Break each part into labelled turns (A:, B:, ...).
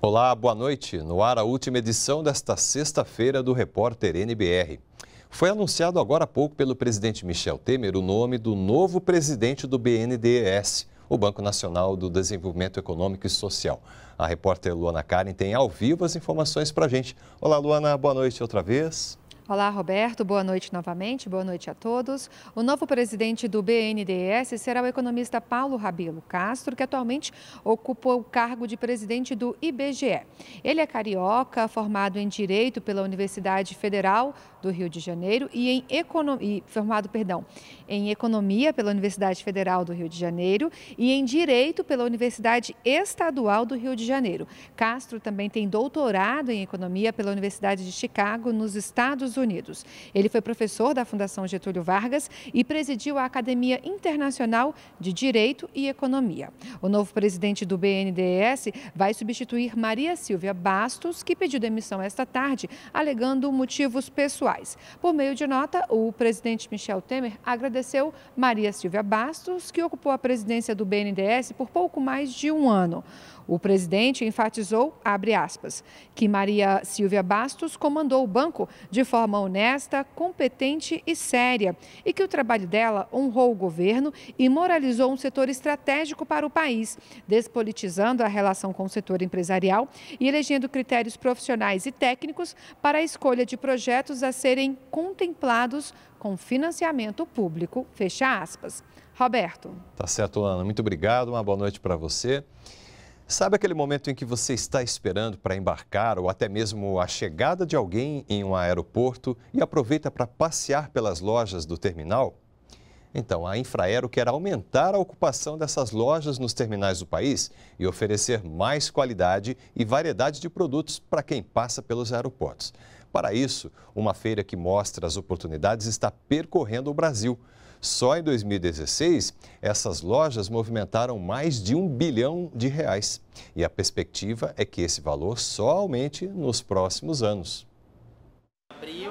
A: Olá, boa noite. No ar, a última edição desta sexta-feira do Repórter NBR. Foi anunciado agora há pouco pelo presidente Michel Temer o nome do novo presidente do BNDES, o Banco Nacional do Desenvolvimento Econômico e Social. A repórter Luana Karen tem ao vivo as informações para a gente. Olá, Luana, boa noite outra vez.
B: Olá, Roberto. Boa noite novamente. Boa noite a todos. O novo presidente do BNDES será o economista Paulo Rabelo Castro, que atualmente ocupa o cargo de presidente do IBGE. Ele é carioca, formado em Direito pela Universidade Federal do Rio de Janeiro e em economia, formado, perdão, em economia pela Universidade Federal do Rio de Janeiro e em direito pela Universidade Estadual do Rio de Janeiro. Castro também tem doutorado em economia pela Universidade de Chicago nos Estados Unidos. Ele foi professor da Fundação Getúlio Vargas e presidiu a Academia Internacional de Direito e Economia. O novo presidente do BNDES vai substituir Maria Silvia Bastos, que pediu demissão esta tarde, alegando motivos pessoais por meio de nota, o presidente Michel Temer agradeceu Maria Silvia Bastos, que ocupou a presidência do BNDES por pouco mais de um ano. O presidente enfatizou, abre aspas, que Maria Silvia Bastos comandou o banco de forma honesta, competente e séria e que o trabalho dela honrou o governo e moralizou um setor estratégico para o país, despolitizando a relação com o setor empresarial e elegendo critérios profissionais e técnicos para a escolha de projetos a serem contemplados com financiamento público. Fecha aspas. Roberto.
A: Tá certo, Ana. Muito obrigado. Uma boa noite para você. Sabe aquele momento em que você está esperando para embarcar ou até mesmo a chegada de alguém em um aeroporto e aproveita para passear pelas lojas do terminal? Então, a Infraero quer aumentar a ocupação dessas lojas nos terminais do país e oferecer mais qualidade e variedade de produtos para quem passa pelos aeroportos. Para isso, uma feira que mostra as oportunidades está percorrendo o Brasil. Só em 2016, essas lojas movimentaram mais de um bilhão de reais. E a perspectiva é que esse valor só aumente nos próximos anos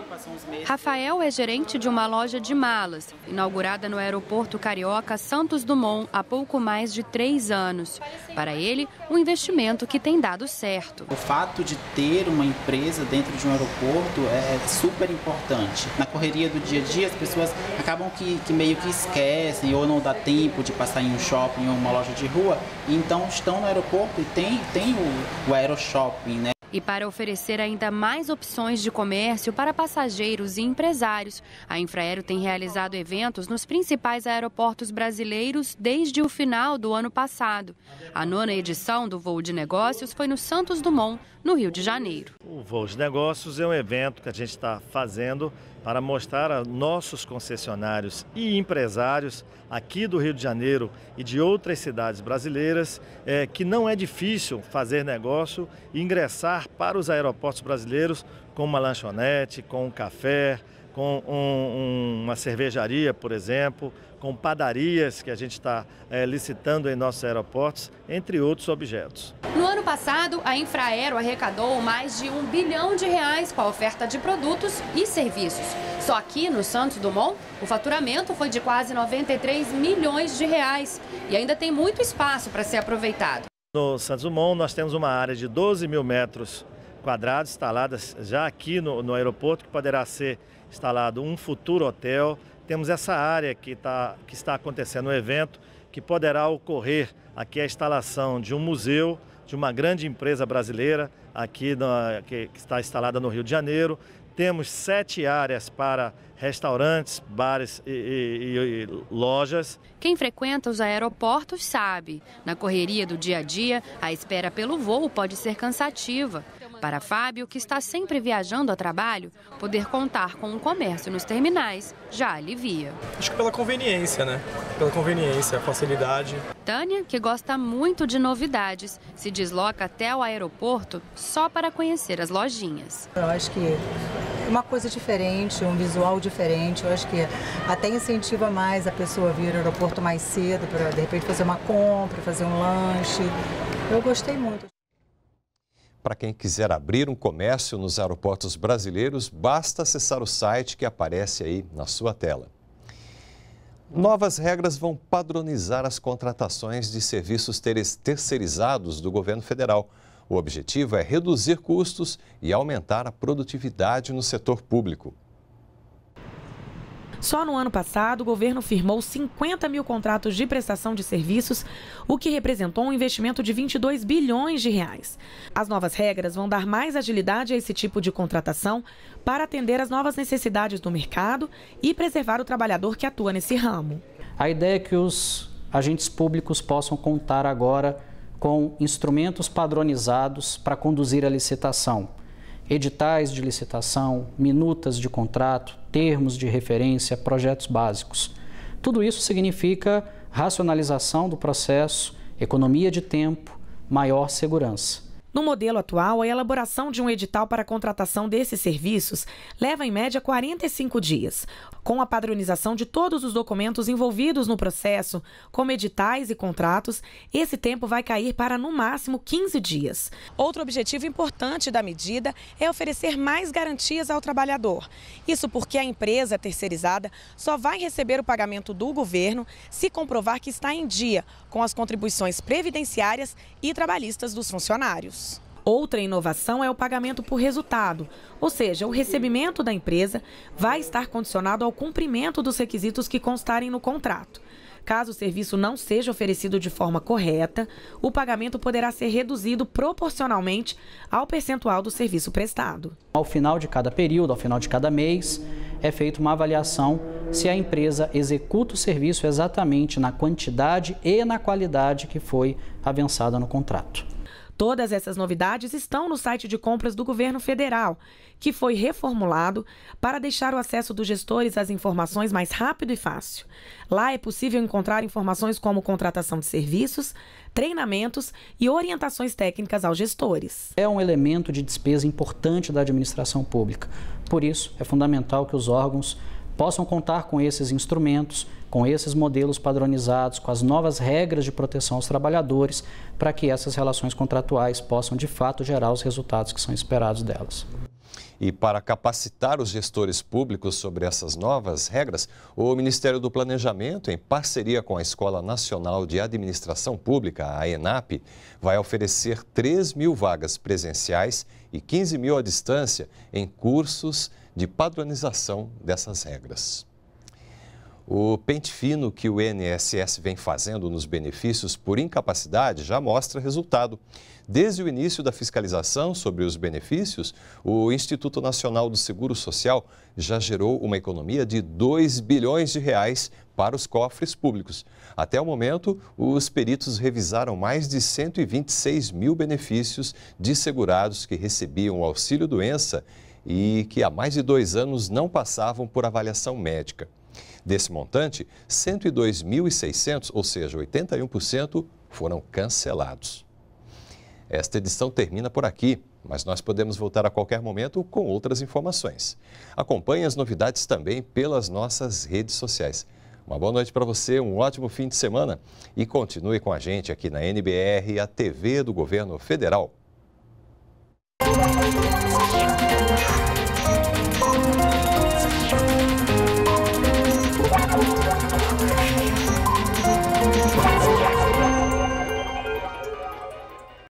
C: passou uns meses. Rafael é gerente de uma loja de malas, inaugurada no aeroporto carioca Santos Dumont há pouco mais de três anos. Para ele, um investimento que tem dado certo.
D: O fato de ter uma empresa dentro de um aeroporto é super importante. Na correria do dia a dia, as pessoas acabam que, que meio que esquecem ou não dá tempo de passar em um shopping ou uma loja de rua, então estão no aeroporto e tem, tem o, o aeroshopping, né?
C: E para oferecer ainda mais opções de comércio para passageiros e empresários, a Infraero tem realizado eventos nos principais aeroportos brasileiros desde o final do ano passado. A nona edição do Voo de Negócios foi no Santos Dumont, no Rio de Janeiro.
E: O Voo de Negócios é um evento que a gente está fazendo para mostrar a nossos concessionários e empresários aqui do Rio de Janeiro e de outras cidades brasileiras é, que não é difícil fazer negócio e ingressar para os aeroportos brasileiros com uma lanchonete, com um café, com um, um, uma cervejaria, por exemplo, com padarias que a gente está é, licitando em nossos aeroportos, entre outros objetos
C: ano passado, a Infraero arrecadou mais de um bilhão de reais com a oferta de produtos e serviços. Só aqui no Santos Dumont, o faturamento foi de quase 93 milhões de reais e ainda tem muito espaço para ser aproveitado.
E: No Santos Dumont, nós temos uma área de 12 mil metros quadrados instaladas já aqui no, no aeroporto, que poderá ser instalado um futuro hotel. Temos essa área que, tá, que está acontecendo o um evento que poderá ocorrer aqui a instalação de um museu de uma grande empresa brasileira aqui na, que, que está instalada no Rio de Janeiro. Temos sete áreas para restaurantes, bares e, e, e, lojas.
C: Quem frequenta os aeroportos sabe. Na correria do dia a dia, a espera pelo voo pode ser cansativa. Para Fábio, que está sempre viajando a trabalho, poder contar com um comércio nos terminais já alivia.
E: Acho que pela conveniência, né? Pela conveniência, a facilidade.
C: Tânia, que gosta muito de novidades, se desloca até o aeroporto só para conhecer as lojinhas.
E: Eu acho que uma coisa diferente, um visual diferente. Eu acho que até incentiva mais a pessoa a vir ao aeroporto mais cedo para de repente fazer uma compra, fazer um lanche. Eu gostei muito.
A: Para quem quiser abrir um comércio nos aeroportos brasileiros, basta acessar o site que aparece aí na sua tela. Novas regras vão padronizar as contratações de serviços terceirizados do governo federal. O objetivo é reduzir custos e aumentar a produtividade no setor público.
F: Só no ano passado, o governo firmou 50 mil contratos de prestação de serviços, o que representou um investimento de 22 bilhões de reais. As novas regras vão dar mais agilidade a esse tipo de contratação para atender às novas necessidades do mercado e preservar o trabalhador que atua nesse ramo.
D: A ideia é que os agentes públicos possam contar agora com instrumentos padronizados para conduzir a licitação editais de licitação, minutas de contrato, termos de referência, projetos básicos. Tudo isso significa racionalização do processo, economia
F: de tempo, maior segurança. No modelo atual, a elaboração de um edital para a contratação desses serviços leva em média 45 dias, com a padronização de todos os documentos envolvidos no processo, como editais e contratos, esse tempo vai cair para no máximo 15 dias. Outro objetivo importante da medida é oferecer mais garantias ao trabalhador. Isso porque a empresa terceirizada só vai receber o pagamento do governo se comprovar que está em dia com as contribuições previdenciárias e trabalhistas dos funcionários. Outra inovação é o pagamento por resultado, ou seja, o recebimento da empresa vai estar condicionado ao cumprimento dos requisitos que constarem no contrato. Caso o serviço não seja oferecido de forma correta, o pagamento poderá ser reduzido proporcionalmente ao percentual do serviço prestado.
D: Ao final de cada período, ao final de cada mês, é feita uma avaliação se a empresa executa o serviço exatamente na quantidade e na qualidade que foi avançada no contrato.
F: Todas essas novidades estão no site de compras do governo federal, que foi reformulado para deixar o acesso dos gestores às informações mais rápido e fácil. Lá é possível encontrar informações como contratação de serviços, treinamentos e orientações técnicas aos gestores.
D: É um elemento de despesa importante da administração pública. Por isso, é fundamental que os órgãos possam contar com esses instrumentos, com esses modelos padronizados, com as novas regras de proteção aos trabalhadores, para que essas relações contratuais possam de fato gerar os resultados que são esperados delas.
A: E para capacitar os gestores públicos sobre essas novas regras, o Ministério do Planejamento, em parceria com a Escola Nacional de Administração Pública, a ENAP, vai oferecer 3 mil vagas presenciais e 15 mil à distância em cursos de padronização dessas regras. O pente fino que o INSS vem fazendo nos benefícios por incapacidade já mostra resultado. Desde o início da fiscalização sobre os benefícios, o Instituto Nacional do Seguro Social já gerou uma economia de 2 bilhões de reais para os cofres públicos. Até o momento, os peritos revisaram mais de 126 mil benefícios de segurados que recebiam o auxílio-doença e que há mais de dois anos não passavam por avaliação médica. Desse montante, 102.600, ou seja, 81%, foram cancelados. Esta edição termina por aqui, mas nós podemos voltar a qualquer momento com outras informações. Acompanhe as novidades também pelas nossas redes sociais. Uma boa noite para você, um ótimo fim de semana e continue com a gente aqui na NBR, a TV do Governo Federal. よし